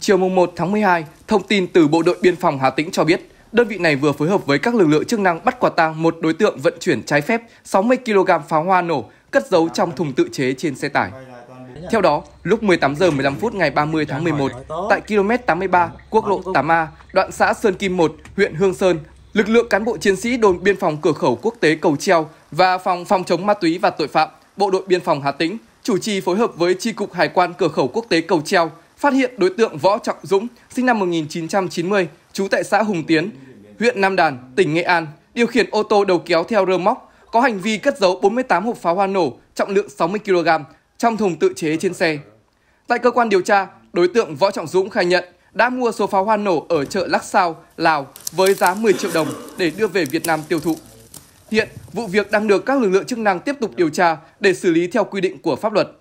Chiều 1 tháng 12, thông tin từ Bộ đội Biên phòng Hà Tĩnh cho biết, đơn vị này vừa phối hợp với các lực lượng chức năng bắt quả tang một đối tượng vận chuyển trái phép 60 kg pháo hoa nổ cất giấu trong thùng tự chế trên xe tải. Theo đó, lúc 18 giờ 15 phút ngày 30 tháng 11, tại km 83 quốc lộ 8A, đoạn xã Sơn Kim 1, huyện Hương Sơn, lực lượng cán bộ chiến sĩ đồn biên phòng cửa khẩu quốc tế Cầu Treo và phòng phòng chống ma túy và tội phạm, Bộ đội biên phòng Hà Tĩnh chủ trì phối hợp với tri cục hải quan cửa khẩu quốc tế Cầu Treo phát hiện đối tượng Võ Trọng Dũng, sinh năm 1990, trú tại xã Hùng Tiến, huyện Nam Đàn, tỉnh Nghệ An, điều khiển ô tô đầu kéo theo rơ móc, có hành vi cất giấu 48 hộp pháo hoa nổ trọng lượng 60 kg trong thùng tự chế trên xe. Tại cơ quan điều tra, đối tượng Võ Trọng Dũng khai nhận đã mua số pháo hoa nổ ở chợ Lắc Sao, Lào với giá 10 triệu đồng để đưa về Việt Nam tiêu thụ. Hiện, vụ việc đang được các lực lượng chức năng tiếp tục điều tra để xử lý theo quy định của pháp luật.